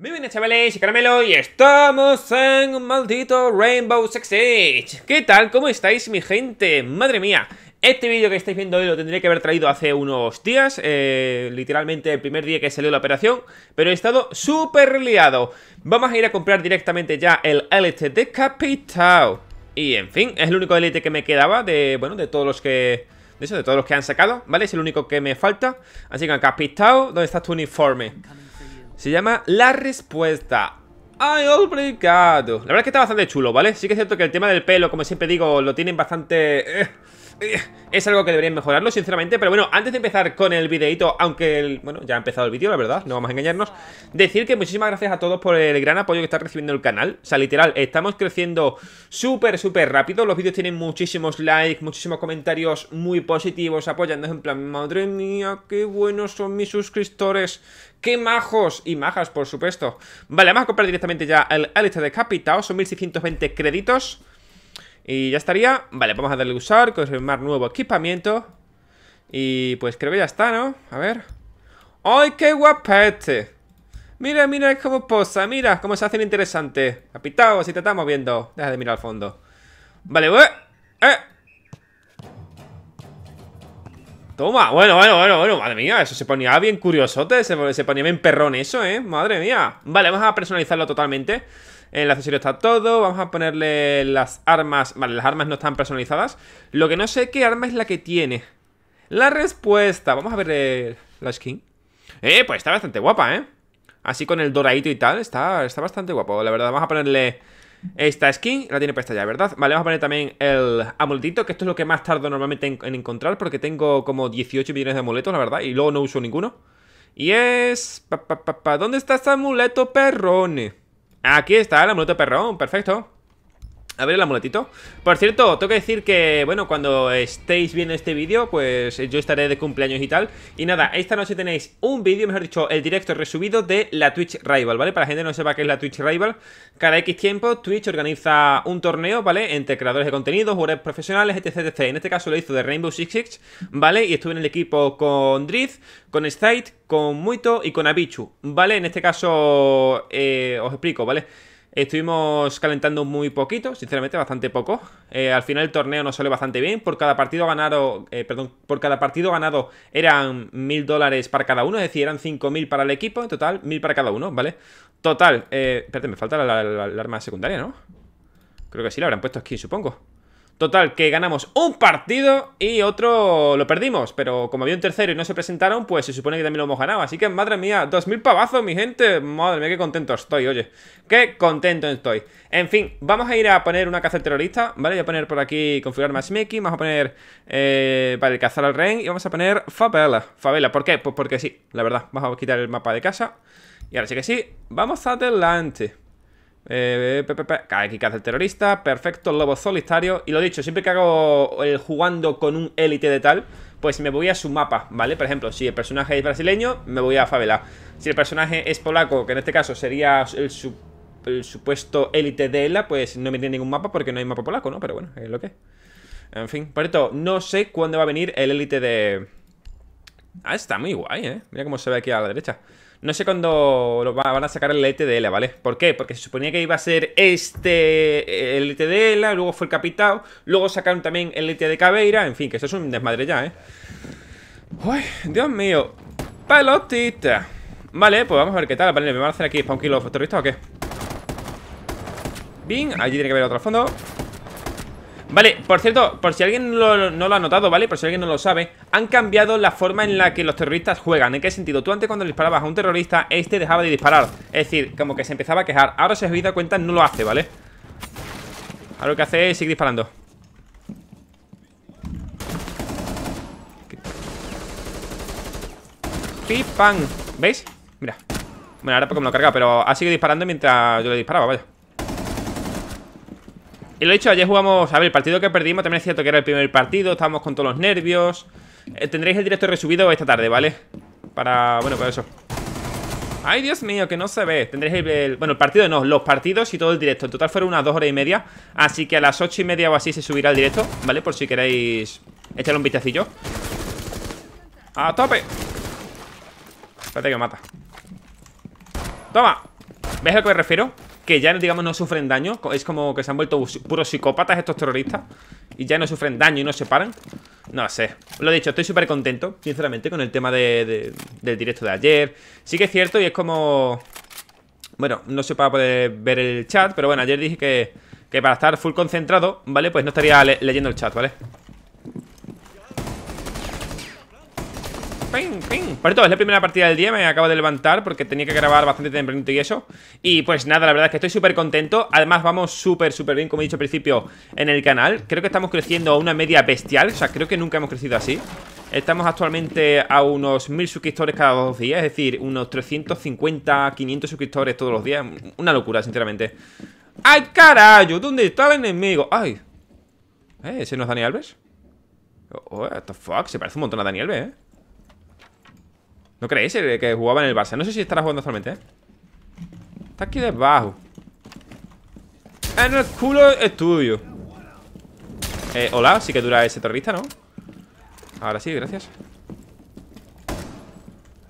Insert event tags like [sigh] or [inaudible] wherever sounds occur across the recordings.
Muy bien, chavales, Caramelo y estamos en un maldito Rainbow Six Siege ¿Qué tal? ¿Cómo estáis mi gente? Madre mía este vídeo que estáis viendo hoy lo tendría que haber traído hace unos días, eh, literalmente el primer día que salió la operación, pero he estado súper liado. Vamos a ir a comprar directamente ya el de Capitao Y en fin, es el único Elite que me quedaba de, bueno, de todos los que... De eso, de todos los que han sacado, ¿vale? Es el único que me falta. Así que Capitao, ¿dónde está tu uniforme? Se llama La Respuesta. ¡Ay, obrigado! La verdad es que está bastante chulo, ¿vale? Sí que es cierto que el tema del pelo, como siempre digo, lo tienen bastante... Eh, eh, es algo que deberían mejorarlo, sinceramente Pero bueno, antes de empezar con el videito Aunque, el, bueno, ya ha empezado el vídeo, la verdad No vamos a engañarnos Decir que muchísimas gracias a todos por el gran apoyo que está recibiendo el canal O sea, literal, estamos creciendo súper, súper rápido Los vídeos tienen muchísimos likes Muchísimos comentarios muy positivos apoyando en plan, madre mía, qué buenos son mis suscriptores ¡Qué majos! Y majas, por supuesto. Vale, vamos a comprar directamente ya el de Capitao, Son 1620 créditos. Y ya estaría. Vale, vamos a darle a usar, confirmar nuevo equipamiento. Y pues creo que ya está, ¿no? A ver. ¡Ay, qué guapete! Mira, mira cómo posa, mira cómo se hace interesante. Capitao si te estamos viendo. Deja de mirar al fondo. Vale, ¡Eh! ¡Eh! Toma, bueno, bueno, bueno, bueno, madre mía Eso se ponía bien curiosote, se, ponía bien perrón eso, eh Madre mía Vale, vamos a personalizarlo totalmente el accesorio está todo, vamos a ponerle las armas Vale, las armas no están personalizadas Lo que no sé qué arma es la que tiene La respuesta, vamos a ver eh, la skin Eh, pues está bastante guapa, eh Así con el doradito y tal, está, está bastante guapo La verdad, vamos a ponerle esta skin la tiene puesta ya, ¿verdad? Vale, vamos a poner también el amuletito, que esto es lo que más tardo normalmente en, encontrar, porque tengo como 18 millones de amuletos, la verdad, y luego no uso ninguno. Y es... Pa, ¿Dónde está este amuleto perrón? Aquí está el amuleto perrón, perfecto. A ver el amuletito. Por cierto, tengo que decir que, bueno, cuando estéis viendo este vídeo, pues eh, yo estaré de cumpleaños y tal. Y nada, esta noche tenéis un vídeo, mejor dicho, el directo resubido de la Twitch Rival, ¿vale? Para la gente que no sepa qué es la Twitch Rival, cada X tiempo Twitch organiza un torneo, ¿vale? Entre creadores de contenido, jugadores profesionales, etc, En este caso lo hizo de Rainbow Six Six, ¿vale? Y estuve en el equipo con Driz, con Stite, con Muito y con Abichu, ¿vale? En este caso, eh, os explico, ¿vale? Estuvimos calentando muy poquito, sinceramente bastante poco. Eh, al final el torneo nos sale bastante bien. Por cada partido ganado, eh, perdón, por cada partido ganado eran mil dólares para cada uno, es decir, eran mil para el equipo, en total mil para cada uno, ¿vale? Total, eh, espérate, me falta la, la, arma secundaria, ¿no? Creo que sí, la habrán puesto aquí, supongo. Total, que ganamos un partido y otro lo perdimos. Pero como había un tercero y no se presentaron, pues se supone que también lo hemos ganado. Así que, madre mía, 2.000 pavazos, mi gente. Madre mía, qué contento estoy, oye. Qué contento estoy. En fin, vamos a ir a poner una caza terrorista, ¿vale? Voy a poner por aquí configurar más meki, Vamos a poner, eh, el cazar al rey Y vamos a poner favela. Favela, ¿por qué? Pues porque sí, la verdad. Vamos a quitar el mapa de casa. Y ahora sí que sí, vamos adelante. Eh, que hace el terrorista. Perfecto, lobo solitario. Y lo dicho, siempre que hago el jugando con un élite de tal, pues me voy a su mapa, ¿vale? Por ejemplo, si el personaje es brasileño, me voy a favela. Si el personaje es polaco, que en este caso sería el, supuesto élite de ELA, pues no me tiene ningún mapa porque no hay mapa polaco, ¿no? Pero bueno, es lo que En fin, por esto, no sé cuándo va a venir el élite de... Ah, está muy guay, ¿eh? Mira cómo se ve aquí a la derecha. No sé cuándo lo van a sacar el ltdl e ¿vale? ¿Por qué? Porque se suponía que iba a ser este el Ela luego fue el capitado, luego sacaron también el ET de Cabeira, en fin, que esto es un desmadre ya, ¿eh? Uy, Dios mío. Palotita Vale, pues vamos a ver qué tal. Vale, ¿me van a hacer aquí spawn kill los terroristas o qué? Bien, allí tiene que haber otro fondo. Vale, por cierto, por si alguien no lo ha notado, ¿vale? Por si alguien no lo sabe Han cambiado la forma en la que los terroristas juegan ¿En qué sentido? Tú antes cuando disparabas a un terrorista Este dejaba de disparar Es decir, como que se empezaba a quejar Ahora si os habéis dado cuenta no lo hace, ¿vale? Ahora lo que hace es seguir disparando ¿Veis? Mira Bueno, ahora porque me lo carga Pero ha seguido disparando mientras yo le disparaba, vaya y lo dicho, ayer jugamos, a ver, el partido que perdimos también es cierto que era el primer partido, estábamos con todos los nervios. Eh, tendréis el directo resubido esta tarde, ¿vale? Para, bueno, para pues eso. Ay, Dios mío, que no se ve. Tendréis el, Bueno, el partido no, los partidos y todo el directo. En total fueron unas dos horas y media. Así que a las ocho y media o así se subirá el directo, ¿vale? Por si queréis echarle un vistacillo. ¡A tope! Espérate que mata. ¡Toma! ¿Ves a lo que me refiero? que ya, digamos, no sufren daño. Es como que se han vuelto puros psicópatas estos terroristas. Y ya no sufren daño y no se paran. No sé. Lo dicho, estoy súper contento, sinceramente, con el tema del directo de ayer. Sí que es cierto y es como... Bueno, no sé para poder ver el chat, pero bueno, ayer dije que, que para estar full concentrado, ¿vale? Pues no estaría leyendo el chat, ¿vale? ping, Por es la primera partida del día, me acabo de levantar porque tenía que grabar bastante tempranito y eso. Y pues nada, la verdad es que estoy súper contento. Además, vamos súper, súper bien, como he dicho al principio, en el canal. Creo que estamos creciendo a una media bestial. O sea, creo que nunca hemos crecido así. Estamos actualmente a unos mil suscriptores cada dos días, es decir, unos 350, 500 suscriptores todos los días. Una locura, sinceramente. ¡Ay, carajo! ¿Dónde está el enemigo? ¡Ay! ¿Eh? ¿Ese no es Dani Alves? Oh, oh, what the fuck, se parece un montón a daniel Alves, ¿eh? ¿No creéis que jugaba en el Barça? No sé si estará jugando actualmente, ¿eh? Está aquí debajo. En ah, el culo es tuyo. Eh, hola, sí que dura ese terrorista, ¿no? Ahora sí, gracias.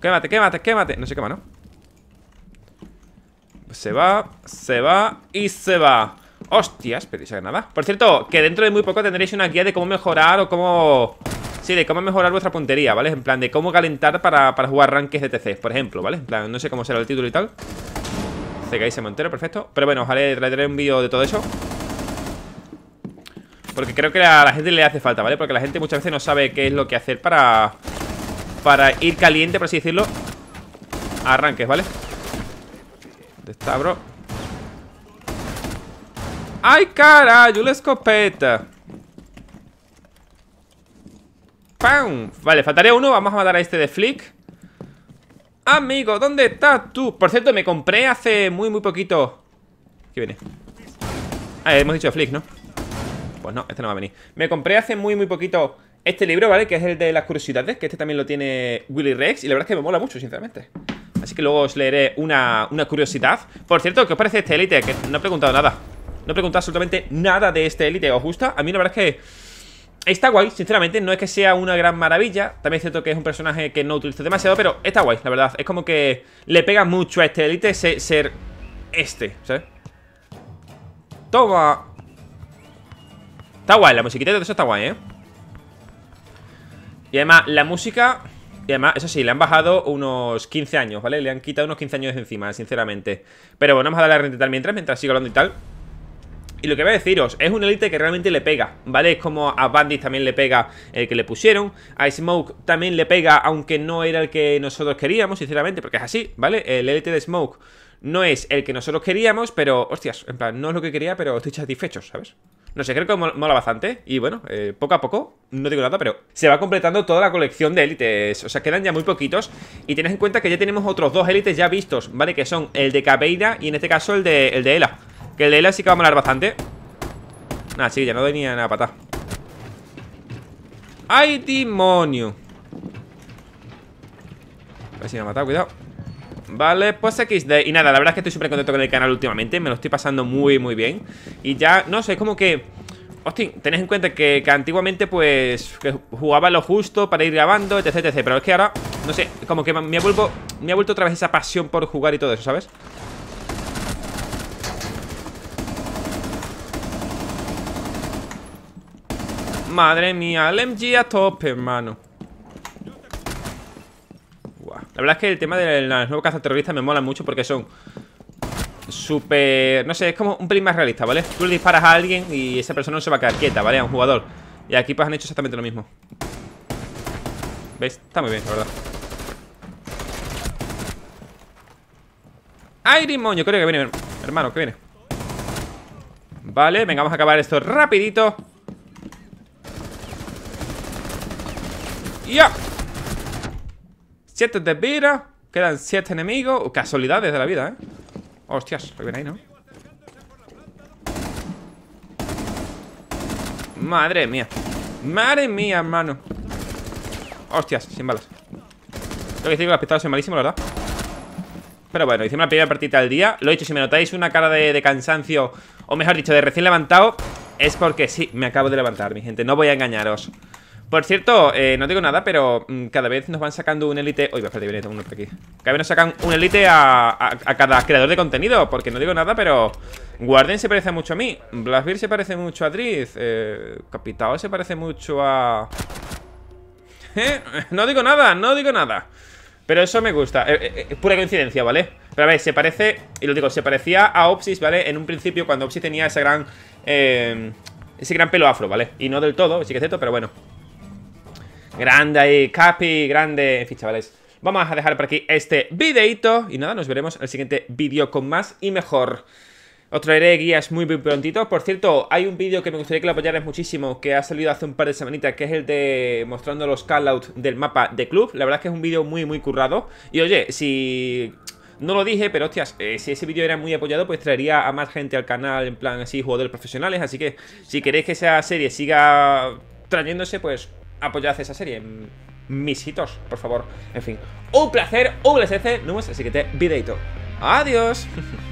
Quémate, quémate, quémate. No se quema, ¿no? Se va, se va y se va. Hostias, pero esa nada. Por cierto, que dentro de muy poco tendréis una guía de cómo mejorar o cómo Sí, de cómo mejorar vuestra puntería, ¿vale? En plan de cómo calentar para, jugar ranques de TC, por ejemplo, ¿vale? En plan, no sé cómo será el título y tal se Montero, perfecto Pero bueno, os traeré un vídeo de todo eso Porque creo que a la gente le hace falta, ¿vale? Porque la gente muchas veces no sabe qué es lo que hacer para... Para ir caliente, por así decirlo A Arranques, ¿vale? está, bro? ¡Ay, cara! ¡Yo la escopeta! Vale, faltaría uno, vamos a matar a este de Flick Amigo, ¿dónde estás tú? Por cierto, me compré hace muy, muy poquito ¿Qué viene? Ah, hemos dicho Flick, ¿no? Pues no, este no va a venir Me compré hace muy, muy poquito este libro, ¿vale? Que es el de las curiosidades, que este también lo tiene Willy Rex Y la verdad es que me mola mucho, sinceramente Así que luego os leeré una, una curiosidad Por cierto, ¿qué os parece este Elite? Que no he preguntado nada No he preguntado absolutamente nada de este Elite ¿Os gusta? A mí la verdad es que Está guay, sinceramente, no es que sea una gran maravilla También es cierto que es un personaje que no utilizo demasiado Pero está guay, la verdad, es como que Le pega mucho a este elite ser, Este, ¿sabes? Toma Está guay, la musiquita de todo eso está guay, ¿eh? Y además, la música... Y además, eso sí, le han bajado unos 15 años, ¿vale? Le han quitado unos 15 años encima, sinceramente Pero bueno, vamos a darle a tal mientras, mientras sigo hablando y tal y lo que voy a deciros, es un élite que realmente le pega, ¿vale? Es como a Bandit también le pega el que le pusieron, a Smoke también le pega, aunque no era el que nosotros queríamos, sinceramente, porque es así, ¿vale? El élite de Smoke no es el que nosotros queríamos, pero, hostias, en plan, no es lo que quería, pero estoy satisfecho, ¿sabes? No sé, creo que mola bastante Y bueno, eh, poco a poco, no digo nada, pero se va completando toda la colección de élites O sea, quedan ya muy poquitos Y tened en cuenta que ya tenemos otros dos élites ya vistos, ¿vale? Que son el de Capeira y en este caso el de, el de Ela el de él sí que va a molar bastante Ah, sí, ya no doy ni nada pata ¡Ay, demonio! A ver si me ha matado, cuidado Vale, pues XD Y nada, la verdad es que estoy súper contento con el canal últimamente Me lo estoy pasando muy, muy bien Y ya, no sé, es como que... Hostia, tenés en cuenta que, antiguamente pues jugaba lo justo para ir grabando, etc, etc Pero es que ahora, no sé, como que me ha vuelto, me ha vuelto otra vez esa pasión por jugar y todo eso, ¿sabes? Madre mía, el a tope, hermano La verdad es que el tema de las nuevas cazas terroristas me mola mucho porque son Súper... No sé, es como un pelín más realista, ¿vale? Tú le disparas a alguien y esa persona no se va a quedar quieta, ¿vale? A un jugador Y aquí pues han hecho exactamente lo mismo ¿Veis? Está muy bien, la verdad ¡Ay, Yo Creo que viene, hermano, que viene Vale, venga, vamos a acabar esto rapidito ¡Ya! Siete de vida. Quedan siete enemigos. Uh, casualidades de la vida, ¿eh? Hostias, lo viene ahí, ¿no? Madre mía. Madre mía, hermano. Hostias, sin balas. que decir que las pistolas la verdad. Pero bueno, hicimos la primera partida del día. Lo he dicho, si me notáis una cara de, de cansancio, o mejor dicho, de recién levantado, es porque sí, me acabo de levantar, mi gente. No voy a engañaros. Por cierto, eh, no digo nada, pero mm, cada vez nos van sacando un elite... Uy, espérate, viene uno por aquí. Cada vez nos sacan un elite a, cada creador de contenido, porque no digo nada, pero... Guardian se parece mucho a mí. Blasbeard se parece mucho a Driz. Eh, Capitao se parece mucho a... [laughs] ¿Eh? No digo nada, no digo nada. Pero eso me gusta. es eh, pura coincidencia, ¿vale? Pero a ver, se parece... Y lo digo, se parecía a Opsis, ¿vale? En un principio, cuando Opsis tenía ese gran... ese gran pelo afro, ¿vale? Y no del todo, sí que es cierto, pero bueno Grande ahí, Capi, grande. En fin, chavales, vamos a dejar por aquí este videito. Y nada, nos veremos en el siguiente vídeo con más y mejor. Os traeré guías muy, muy prontito. Por cierto, hay un vídeo que me gustaría que lo apoyaras muchísimo, que ha salido hace un par de semanitas, que es el de mostrando los callouts del mapa de club. La verdad es que es un vídeo muy, muy currado. Y oye, si... No lo dije, pero hostias, eh, si ese vídeo era muy apoyado, pues traería a más gente al canal, en plan así, jugadores profesionales. Así que si queréis que esa serie siga trayéndose, pues apoyad esa serie. mis hitos, por favor. En fin, un placer, un placer, vemos así que te videito. Adiós. [laughs]